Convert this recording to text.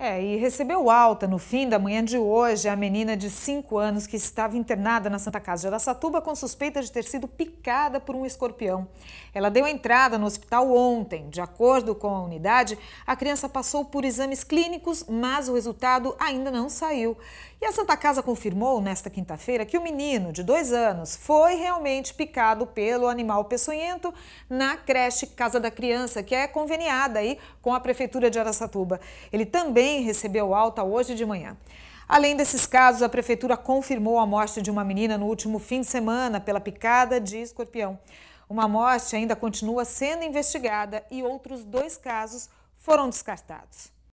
É, e recebeu alta no fim da manhã de hoje a menina de 5 anos que estava internada na Santa Casa de Aracatuba com suspeita de ter sido picada por um escorpião. Ela deu entrada no hospital ontem. De acordo com a unidade, a criança passou por exames clínicos, mas o resultado ainda não saiu. E a Santa Casa confirmou nesta quinta-feira que o menino de 2 anos foi realmente picado pelo animal peçonhento na creche Casa da Criança, que é conveniada aí com a prefeitura de Aracatuba. Ele também também recebeu alta hoje de manhã. Além desses casos, a prefeitura confirmou a morte de uma menina no último fim de semana pela picada de escorpião. Uma morte ainda continua sendo investigada e outros dois casos foram descartados.